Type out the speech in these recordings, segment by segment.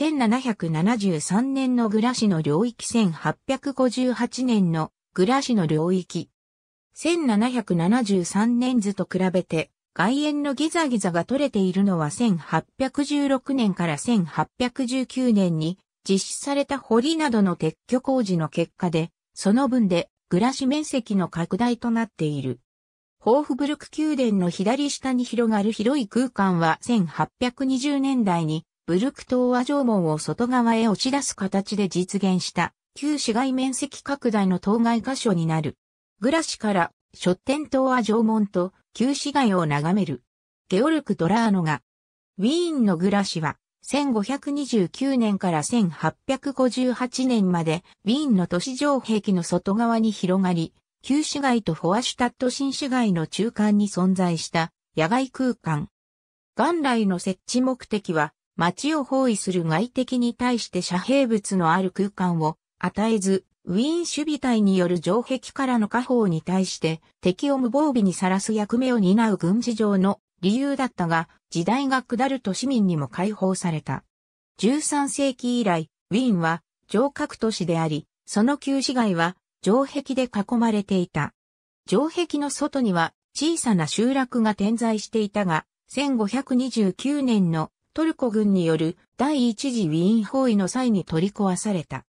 1773年のグラしの領域1858年のグラしの領域。1773年図と比べて外縁のギザギザが取れているのは1816年から1819年に実施された堀などの撤去工事の結果で、その分で暮らし面積の拡大となっている。ホーフブルク宮殿の左下に広がる広い空間は1820年代にブルク島は城門を外側へ押し出す形で実現した旧市街面積拡大の当該箇所になる。グラシからショッテン島は城門と旧市街を眺める。ゲオルク・ドラーノが、ウィーンのグラシは、1529年から1858年まで、ウィーンの都市城壁の外側に広がり、旧市街とフォアシュタット新市街の中間に存在した野外空間。元来の設置目的は、街を包囲する外敵に対して遮蔽物のある空間を与えず、ウィーン守備隊による城壁からの火砲に対して敵を無防備にさらす役目を担う軍事上の理由だったが、時代が下ると市民にも解放された。13世紀以来、ウィーンは城郭都市であり、その旧市街は城壁で囲まれていた。城壁の外には小さな集落が点在していたが、1529年のトルコ軍による第一次ウィーン包囲の際に取り壊された。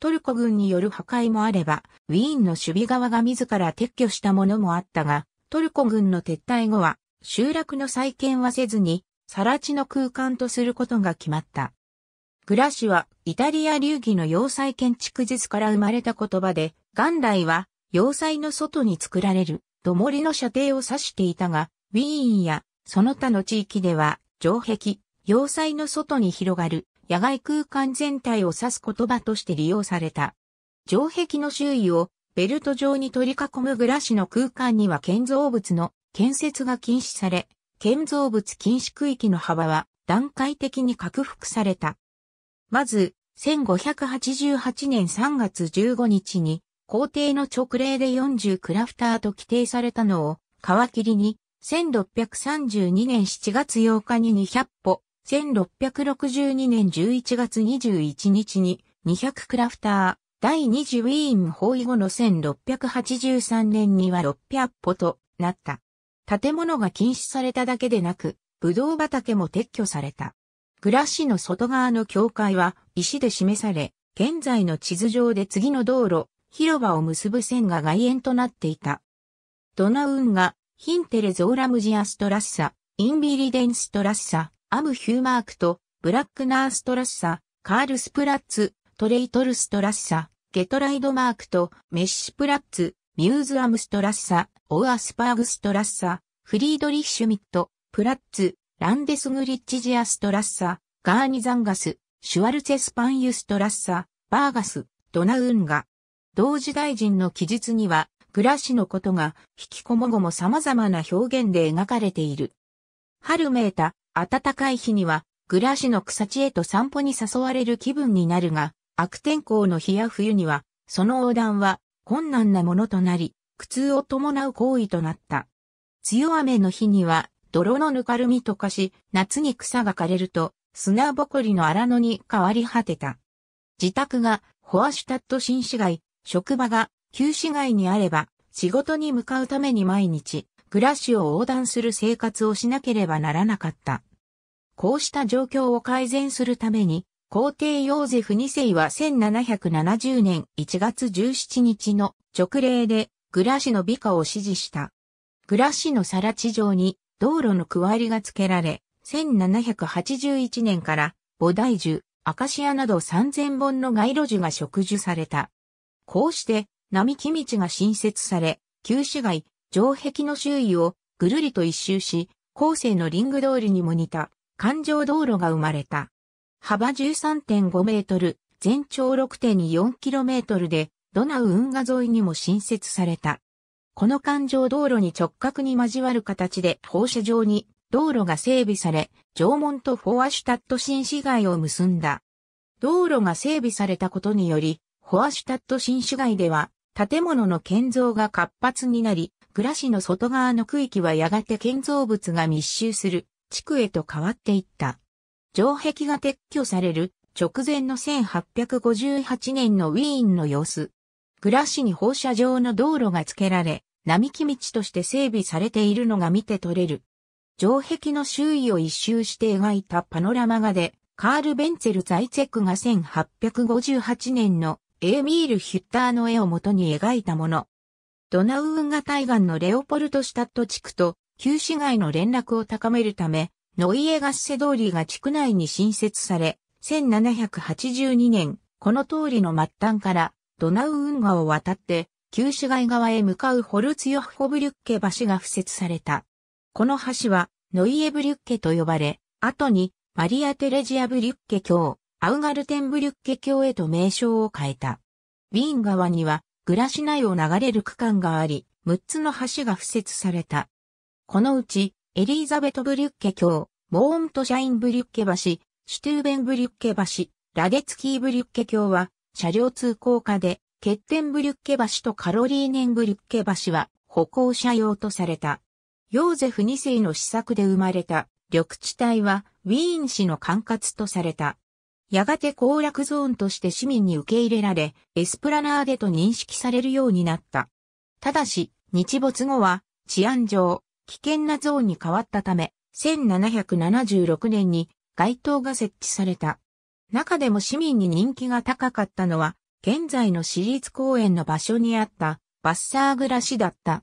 トルコ軍による破壊もあれば、ウィーンの守備側が自ら撤去したものもあったが、トルコ軍の撤退後は、集落の再建はせずに、更地の空間とすることが決まった。グラシは、イタリア流儀の要塞建築術から生まれた言葉で、元来は、要塞の外に作られる、土盛りの射程を指していたが、ウィーンや、その他の地域では、城壁、要塞の外に広がる野外空間全体を指す言葉として利用された。城壁の周囲をベルト状に取り囲む暮らしの空間には建造物の建設が禁止され、建造物禁止区域の幅は段階的に拡幅された。まず、1588年3月15日に、皇帝の直令で40クラフターと規定されたのを、皮切りに、1632年7月8日に200歩、1662年11月21日に200クラフター、第2次ウィーン包囲後の1683年には600歩となった。建物が禁止されただけでなく、ブドウ畑も撤去された。グラしの外側の境界は石で示され、現在の地図上で次の道路、広場を結ぶ線が外縁となっていた。ドナウンがヒンテレゾーラムジアストラッサ、インビリデンストラッサ、アム・ヒューマークと、ブラックナーストラッサ、カール・スプラッツ、トレイトル・ストラッサ、ゲトライド・マークと、メッシュ・プラッツ、ミューズ・アム・ストラッサ、オア・スパーグ・ストラッサ、フリードリッシュ・ミット、プラッツ、ランデスグリッチ・ジア・ストラッサ、ガーニ・ザンガス、シュワルツェ・スパンユ・ストラッサ、バーガス、ドナウンガ。同時代人の記述には、暮らしのことが、引きこもごも様々な表現で描かれている。春メータ、暖かい日には、グラシの草地へと散歩に誘われる気分になるが、悪天候の日や冬には、その横断は困難なものとなり、苦痛を伴う行為となった。強雨の日には、泥のぬかるみと化し、夏に草が枯れると、砂ぼこりの荒野に変わり果てた。自宅がホアシュタット新市街、職場が旧市街にあれば、仕事に向かうために毎日、暮らしを横断する生活をしなければならなかった。こうした状況を改善するために、皇帝ヨーゼフ2世は1770年1月17日の直令で、グラシの美化を指示した。グラシの更地上に道路の区割りが付けられ、1781年から菩提樹、アカシアなど3000本の街路樹が植樹された。こうして、並木道が新設され、旧市街、城壁の周囲をぐるりと一周し、後世のリング通りにも似た環状道路が生まれた。幅13.5メートル、全長6.4キロメートルで、ドナウ運河沿いにも新設された。この環状道路に直角に交わる形で放射状に道路が整備され、縄文とフォアシュタット新市街を結んだ。道路が整備されたことにより、フォアシュタット新市街では建物の建造が活発になり、らしの外側の区域はやがて建造物が密集する地区へと変わっていった。城壁が撤去される直前の1858年のウィーンの様子。らしに放射状の道路が付けられ、並木道として整備されているのが見て取れる。城壁の周囲を一周して描いたパノラマ画で、カール・ベンツェル・ザイツェックが1858年のエーミール・ヒュッターの絵を元に描いたもの。ドナウ運河対岸のレオポルトシュタット地区と旧市街の連絡を高めるため、ノイエガッセ通りが地区内に新設され、1782年、この通りの末端からドナウ運河を渡って、旧市街側へ向かうホルツヨッホブリュッケ橋が付設された。この橋はノイエブリュッケと呼ばれ、後にマリア・テレジア・ブリュッケ橋、アウガルテンブリュッケ橋へと名称を変えた。ウィーン川にはグラシナイを流れる区間があり、6つの橋が敷設された。このうち、エリーザベトブリュッケ橋、モーントシャインブリュッケ橋、シュトゥーベンブリュッケ橋、ラデツキーブリュッケ橋は、車両通行下で、ケッテンブリュッケ橋とカロリーネンブリュッケ橋は、歩行者用とされた。ヨーゼフ2世の施策で生まれた緑地帯はウィーン市の管轄とされた。やがて攻略ゾーンとして市民に受け入れられ、エスプラナーデと認識されるようになった。ただし、日没後は治安上、危険なゾーンに変わったため、1776年に街灯が設置された。中でも市民に人気が高かったのは、現在の市立公園の場所にあったバッサー暮らしだった。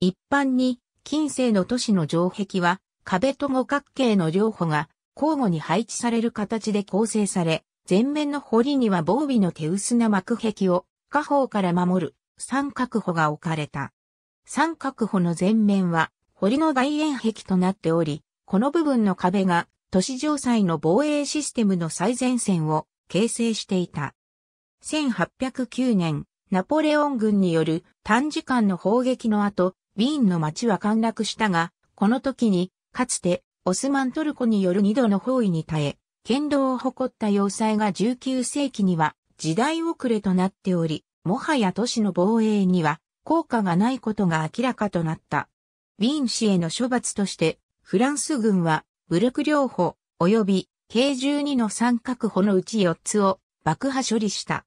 一般に、近世の都市の城壁は壁と五角形の両方が交互に配置される形で構成され、前面の堀には防備の手薄な幕壁を下方から守る三角歩が置かれた。三角歩の前面は堀の外縁壁となっており、この部分の壁が都市城塞の防衛システムの最前線を形成していた。1809年、ナポレオン軍による短時間の砲撃の後、ウィーンの街は陥落したが、この時に、かつてオスマントルコによる二度の包囲に耐え、剣道を誇った要塞が19世紀には時代遅れとなっており、もはや都市の防衛には効果がないことが明らかとなった。ウィーン氏への処罰として、フランス軍は武力療法及び k 12の三角歩のうち4つを爆破処理した。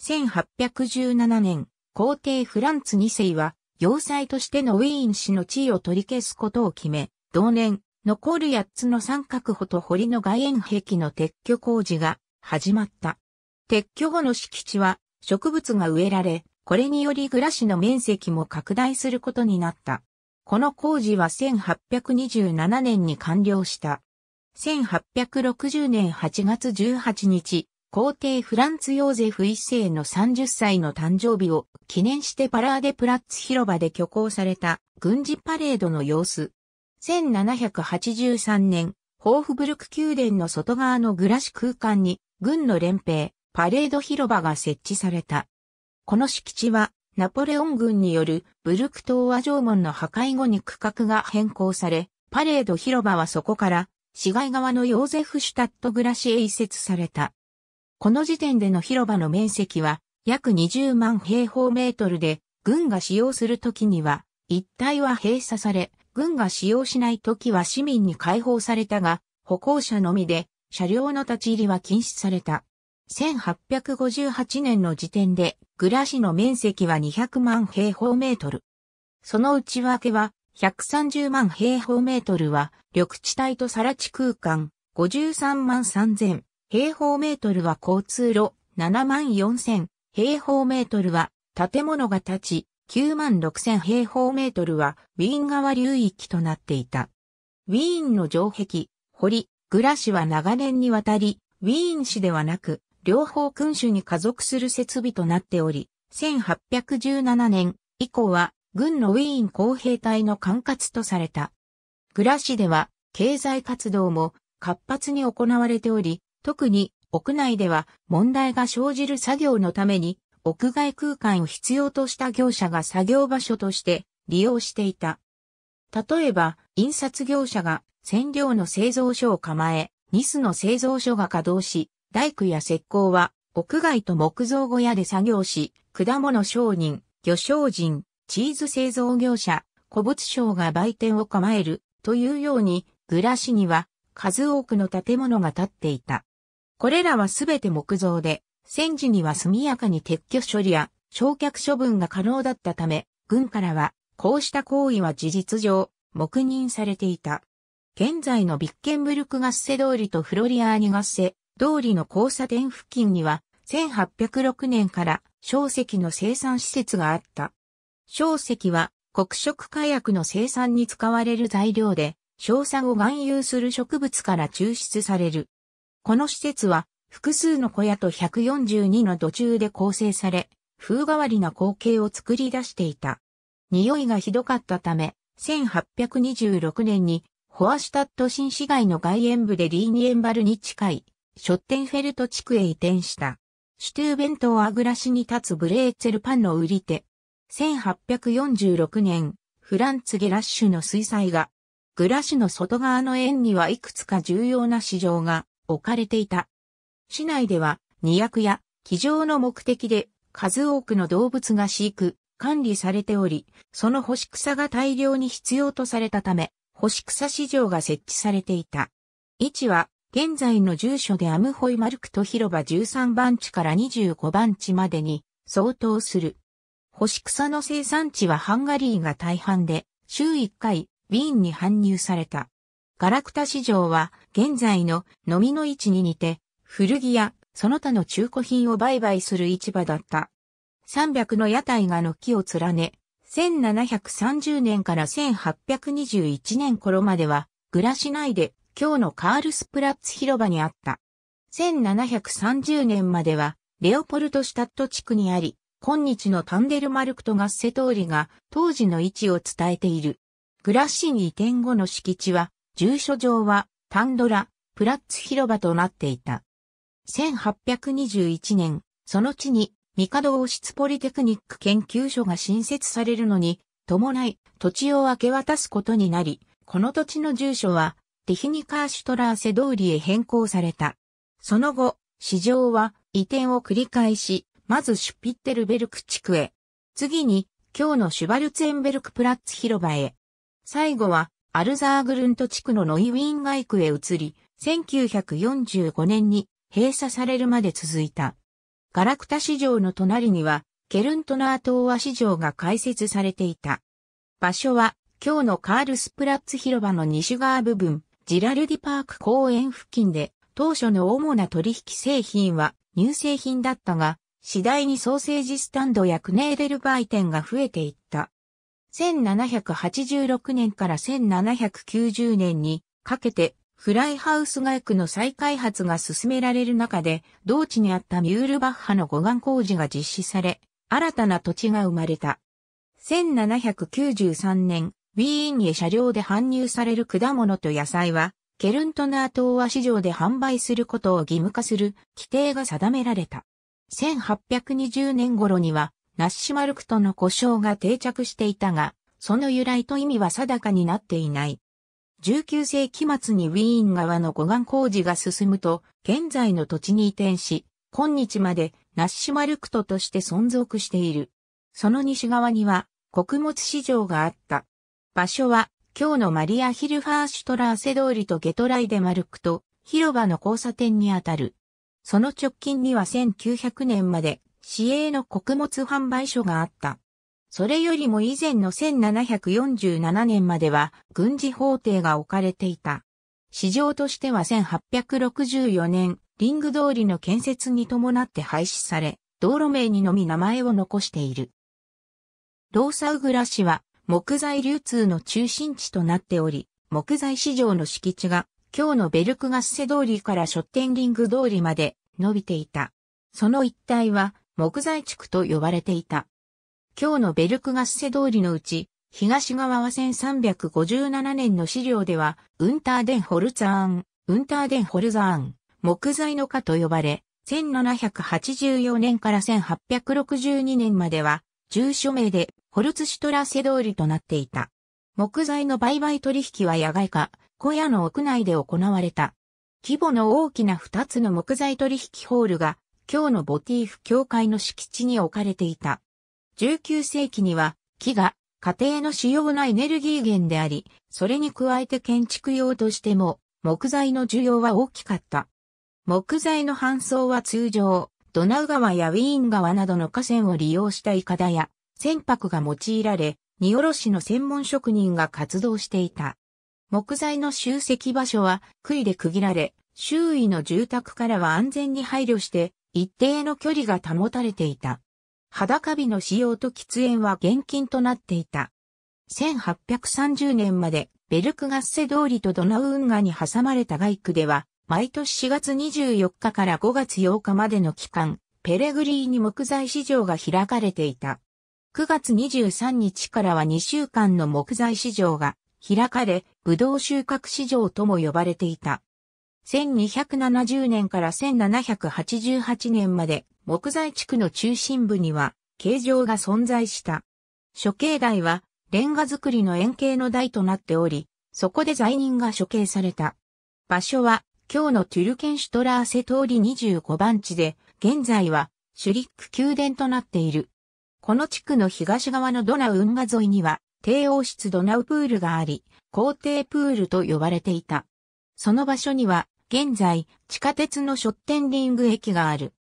1817年、皇帝フランツ2世は要塞としてのウィーン氏の地位を取り消すことを決め、同年、残る八つの三角穂と堀の外縁壁の撤去工事が始まった。撤去後の敷地は植物が植えられ、これにより暮らしの面積も拡大することになった。この工事は1827年に完了した。1860年8月18日、皇帝フランツ・ヨーゼフ一世の30歳の誕生日を記念してパラーデ・プラッツ広場で挙行された軍事パレードの様子。1783年、ホーフブルク宮殿の外側のグラシ空間に、軍の連兵、パレード広場が設置された。この敷地は、ナポレオン軍によるブルク東和城門の破壊後に区画が変更され、パレード広場はそこから、市街側のヨーゼフ・シュタット暮らしへ移設された。この時点での広場の面積は約20万平方メートルで、軍が使用する時には、一帯は閉鎖され、軍が使用しない時は市民に開放されたが、歩行者のみで、車両の立ち入りは禁止された。1858年の時点で、グラしの面積は200万平方メートル。その内訳は、130万平方メートルは、緑地帯と更地空間、53万3000平方メートルは交通路、7万4000平方メートルは、建物が立ち、9万6000平方メートルはウィーン川流域となっていた。ウィーンの城壁、堀、グラシは長年にわたり、ウィーン市ではなく、両方君主に家族する設備となっており、1817年以降は軍のウィーン公兵隊の管轄とされた。グラシでは経済活動も活発に行われており、特に屋内では問題が生じる作業のために屋外空間を必要とした業者が作業場所として利用していた。例えば、印刷業者が染料の製造所を構え、ニスの製造所が稼働し、大工や石膏は屋外と木造小屋で作業し、果物商人、魚商人、チーズ製造業者、古物商が売店を構えるというように、暮らしには数多くの建物が建っていた。これらはすべて木造で、戦時には速やかに撤去処理や焼却処分が可能だったため、軍からは、こうした行為は事実上、黙認されていた。現在のビッケンブルクガッセ通りとフロリアーニガッセ通りの交差点付近には、1806年から小石の生産施設があった。小石は黒色火薬の生産に使われる材料で、硝酸を含有する植物から抽出される。この施設は複数の小屋と142の土中で構成され、風変わりな光景を作り出していた。匂いがひどかったため、1826年にホアシュタット新市街の外縁部でリーニエンバルに近い、ショッテンフェルト地区へ移転した。シュトゥーベントをあぐらしに立つブレーツェルパンの売り手。1846年、フランツ・ゲラッシュの水彩画。グラシュの外側の円にはいくつか重要な市場が置かれていた。市内では、二役や、騎乗の目的で、数多くの動物が飼育、管理されており、その干し草が大量に必要とされたため、干し草市場が設置されていた。位置は、現在の住所でアムホイマルクト広場13番地から25番地までに相当する。干し草の生産地はハンガリーが大半で、週1回、ウィーンに搬入された。ガラクタ市場は、現在の飲みの位置に似て、古着やその他の中古品を売買する市場だった。300の屋台が軒を連ね、1730年から1821年頃までは、グラシ内で今日のカールスプラッツ広場にあった。1730年までは、レオポルトシュタット地区にあり、今日のタンデルマルクとガッセ通りが当時の位置を伝えている。グラシに移転後の敷地は、住所上はタンドラ、プラッツ広場となっていた。1821年、その地に、帝王室ポリテクニック研究所が新設されるのに、伴い、土地を明け渡すことになり、この土地の住所は、ティヒニカーシュトラーセ通りへ変更された。その後、市場は移転を繰り返し、まずシュピッテルベルク地区へ。次に、今日のシュバルツェンベルクプラッツ広場へ。最後は、アルザーグルント地区のノイウィンガイクへ移り、1945年に閉鎖されるまで続いた。ガラクタ市場の隣には、ケルントナー東和市場が開設されていた。場所は、今日のカールスプラッツ広場の西側部分、ジラルディパーク公園付近で、当初の主な取引製品は乳製品だったが、次第にソーセージスタンドやクネーデル売店が増えていった。1786年から1790年にかけてフライハウス街区の再開発が進められる中で、同地にあったミュールバッハの護岸工事が実施され、新たな土地が生まれた。1793年、ウィーンへ車両で搬入される果物と野菜は、ケルントナー東和市場で販売することを義務化する規定が定められた。1820年頃には、ナッシュマルクとの故障が定着していたが、その由来と意味は定かになっていない。19世紀末にウィーン側の護岸工事が進むと、現在の土地に移転し、今日までナッシュマルクトとして存続している。その西側には穀物市場があった。場所は今日のマリアヒルファーシュトラーセ通りとゲトライデマルクト広場の交差点にあたる。その直近には1900年まで市営の穀物販売所があった。それよりも以前の1747年までは軍事法廷が置かれていた。市場としては1864年、リング通りの建設に伴って廃止され、道路名にのみ名前を残している。ローサウグラ市は木材流通の中心地となっており、木材市場の敷地が今日のベルクガッセ通りからショッテンリング通りまで伸びていた。その一帯は木材地区と呼ばれていた。今日のベルクガッセ通りのうち、東側は1357年の資料では、ウンターデンホルツァーン、ウンターデンホルザーン、木材の家と呼ばれ、1784年から1862年までは、住所名でホルツシトラセ通りとなっていた。木材の売買取引は野外か、小屋の屋内で行われた。規模の大きな2つの木材取引ホールが、今日のボティーフ教会の敷地に置かれていた。19世紀には木が家庭の主要なエネルギー源であり、それに加えて建築用としても木材の需要は大きかった。木材の搬送は通常、ドナウ川やウィーン川などの河川を利用したイカダや船舶が用いられ、荷卸しの専門職人が活動していた。木材の集積場所は杭で区切られ、周囲の住宅からは安全に配慮して一定の距離が保たれていた。裸火の使用と喫煙は厳禁となっていた。1830年までベルクガッセ通りとドナウ運河に挟まれた街区では、毎年4月24日から5月8日までの期間、ペレグリーに木材市場が開かれていた。9月23日からは2週間の木材市場が開かれ、ブドウ収穫市場とも呼ばれていた。1270年から1788年まで木材地区の中心部には形状が存在した。処刑台はレンガ造りの円形の台となっており、そこで罪人が処刑された。場所は今日のトゥルケンシュトラーセ通り25番地で、現在はシュリック宮殿となっている。この地区の東側のドナウ運河沿いには、帝王室ドナウプールがあり、皇帝プールと呼ばれていた。その場所には、現在、地下鉄のショッテンリング駅がある。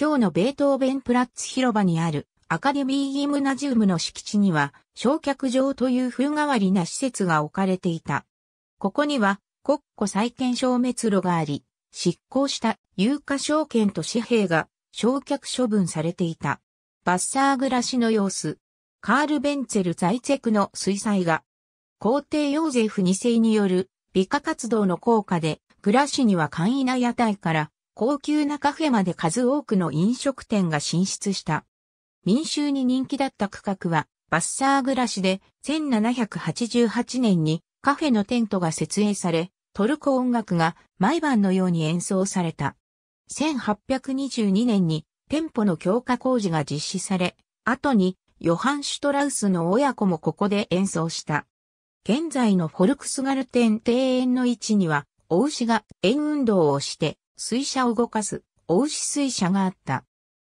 今日のベートーベンプラッツ広場にあるアカデミーギムナジウムの敷地には、焼却場という風変わりな施設が置かれていた。ここには、国庫再建消滅炉があり、執行した有価証券と紙幣が焼却処分されていた。バッサー暮らしの様子。カール・ベンツェル在籍の水彩画。皇帝ヨーゼフ2世による美化活動の効果で暮らしには簡易な屋台から高級なカフェまで数多くの飲食店が進出した。民衆に人気だった区画はバッサー暮らしで1788年にカフェのテントが設営され、トルコ音楽が毎晩のように演奏された。1822年に店舗の強化工事が実施され、後にヨハン・シュトラウスの親子もここで演奏した。現在のフォルクスガルテン庭園の位置にはお牛が円運動をして、水車を動かす、お牛水車があった。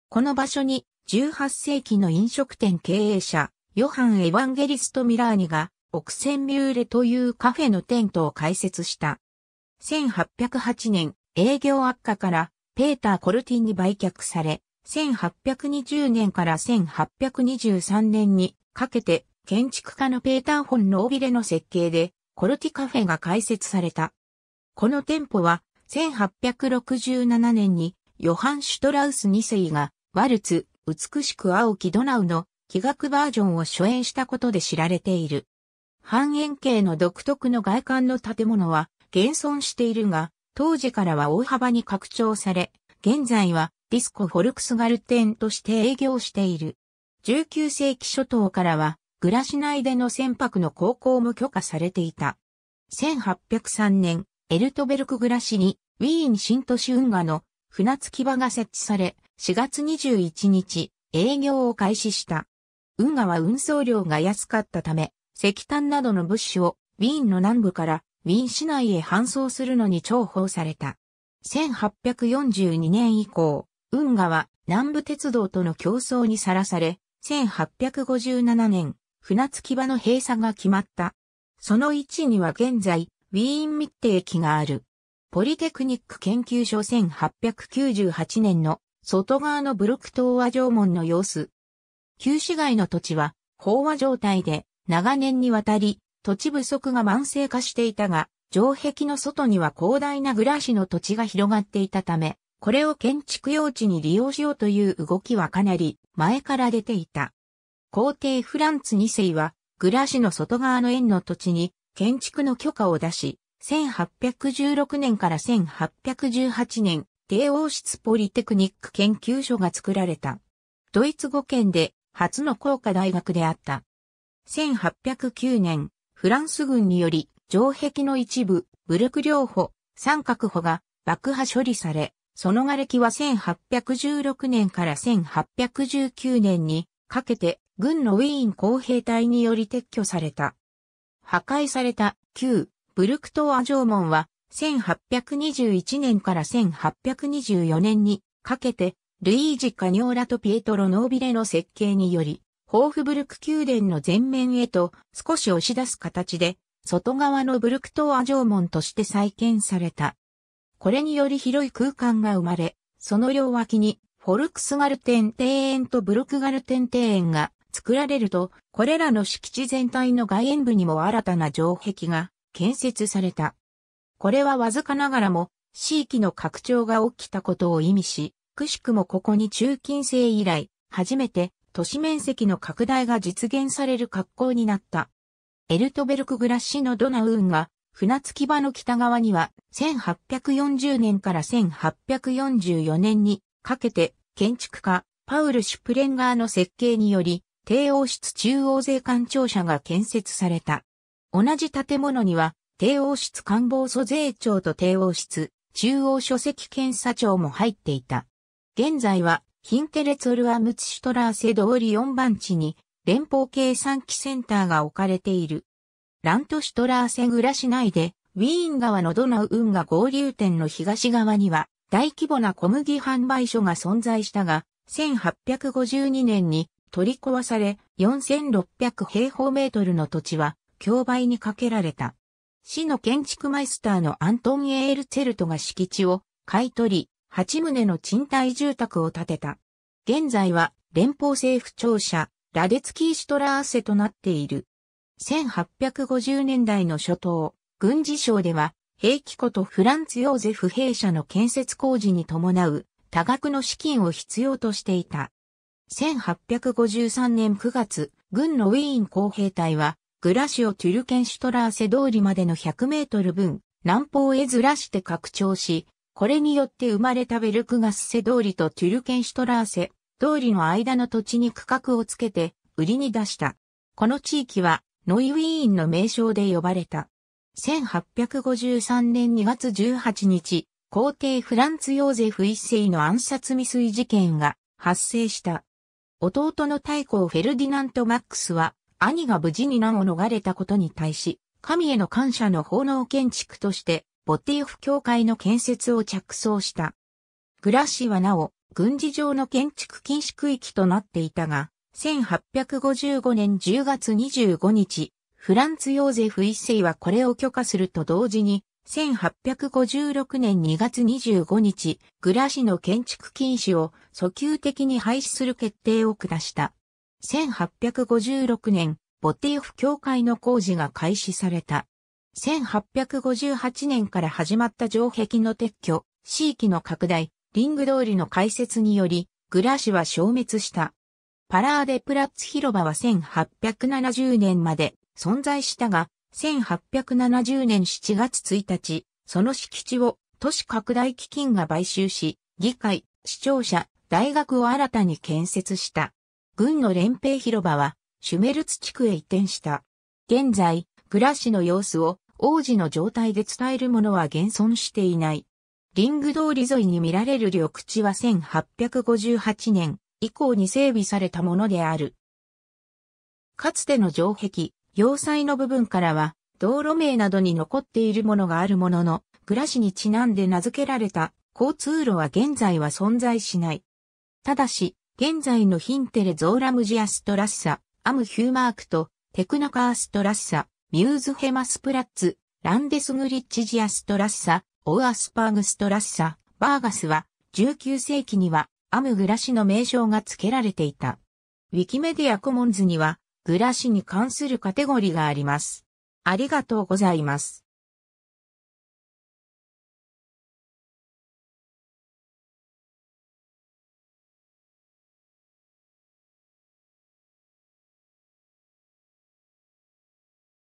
この場所に、18世紀の飲食店経営者、ヨハン・エヴァンゲリスト・ミラーニが、奥泉ミューレというカフェのテントを開設した。1808年、営業悪化から、ペーター・コルティンに売却され、1820年から1823年にかけて、建築家のペーター・フォン・ノービレの設計で、コルティカフェが開設された。この店舗は、1867年に、ヨハン・シュトラウス2世が、ワルツ、美しく青きドナウの、気学バージョンを初演したことで知られている。半円形の独特の外観の建物は、現存しているが、当時からは大幅に拡張され、現在はディスコ・フォルクスガルテンとして営業している。19世紀初頭からは、グラシナイでの船舶の航行も許可されていた。1803年、エルトベルク暮らしに、ウィーン新都市運河の船着き場が設置され、4月21日、営業を開始した。運河は運送量が安かったため、石炭などの物資をウィーンの南部からウィーン市内へ搬送するのに重宝された。1842年以降、運河は南部鉄道との競争にさらされ、1857年、船着き場の閉鎖が決まった。その位置には現在、ウィーンミッテ駅がある。ポリテクニック研究所1898年の外側のブロック東和城門の様子。旧市街の土地は飽和状態で長年にわたり土地不足が慢性化していたが、城壁の外には広大な暮らしの土地が広がっていたため、これを建築用地に利用しようという動きはかなり前から出ていた。皇帝フランツ2世は、暮らしの外側の円の土地に建築の許可を出し、1816年から1818年、帝王室ポリテクニック研究所が作られた。ドイツ語圏で初の工科大学であった。1809年、フランス軍により、城壁の一部、ブルク両歩、三角保が爆破処理され、その瓦礫は1816年から1819年にかけて軍のウィーン公兵隊により撤去された。破壊された旧ブルクトア城門は1821年から1824年にかけてルイージ・カニョーラとピエトロ・ノービレの設計により、ホーフブルク宮殿の前面へと少し押し出す形で、外側のブルクトア城門として再建された。これにより広い空間が生まれ、その両脇にフォルクスガルテン庭園とブルクガルテン庭園が作られると、これらの敷地全体の外縁部にも新たな城壁が建設された。これはわずかながらも、地域の拡張が起きたことを意味し、くしくもここに中近世以来、初めて都市面積の拡大が実現される格好になった。エルトベルクグラッシのドナウンが、船着場の北側には、1840年から1844年にかけて、建築家、パウル・シュプレンガーの設計により、帝王室中央税関庁舎が建設された。同じ建物には、帝王室官房租税庁と帝王室中央書籍検査庁も入っていた。現在は、ヒンテレツォルアムツシュトラーセ通り4番地に、連邦計算機センターが置かれている。ラントシュトラーセグラ市内で、ウィーン川のドナウ運河合流点の東側には、大規模な小麦販売所が存在したが、1852年に取り壊され、4600平方メートルの土地は、競売にかけられた。市の建築マイスターのアントン・エール・ツェルトが敷地を買い取り、8棟の賃貸住宅を建てた。現在は連邦政府庁舎、ラデツキー・シュトラーセとなっている。1850年代の初頭、軍事省では、兵器庫とフランツ・ヨーゼフ兵舎の建設工事に伴う多額の資金を必要としていた。1853年9月、軍のウィーン工兵隊は、グラシオ・トゥルケンシュトラーセ通りまでの100メートル分、南方へずらして拡張し、これによって生まれたベルクガスセ通りとトゥルケンシュトラーセ通りの間の土地に区画をつけて売りに出した。この地域はノイウィーンの名称で呼ばれた。1853年2月18日、皇帝フランツ・ヨーゼフ一世の暗殺未遂事件が発生した。弟の太后フェルディナント・マックスは、兄が無事に難を逃れたことに対し、神への感謝の奉納建築として、ボティオフ教会の建設を着想した。グラッシはなお、軍事上の建築禁止区域となっていたが、1855年10月25日、フランツ・ヨーゼフ一世はこれを許可すると同時に、1856年2月25日、グラシの建築禁止を訴求的に廃止する決定を下した。1856年、ボティフ教会の工事が開始された。1858年から始まった城壁の撤去、地域の拡大、リング通りの開設により、グラシは消滅した。パラーデプラッツ広場は1870年まで存在したが、1870年7月1日、その敷地を都市拡大基金が買収し、議会、市庁舎、大学を新たに建設した。軍の連兵広場は、シュメルツ地区へ移転した。現在、暮らしの様子を王子の状態で伝えるものは現存していない。リング通り沿いに見られる緑地は1858年以降に整備されたものである。かつての城壁、要塞の部分からは、道路名などに残っているものがあるものの、らしにちなんで名付けられた交通路は現在は存在しない。ただし、現在のヒンテレゾーラムジアストラッサ、アムヒューマークとテクナカーストラッサ、ミューズヘマスプラッツ、ランデスグリッチジアストラッサ、オー・アスパーグストラッサ、バーガスは19世紀にはアムグラシの名称が付けられていた。ウィキメディアコモンズには暮らしに関するカテゴリがあります。ありがとうございます。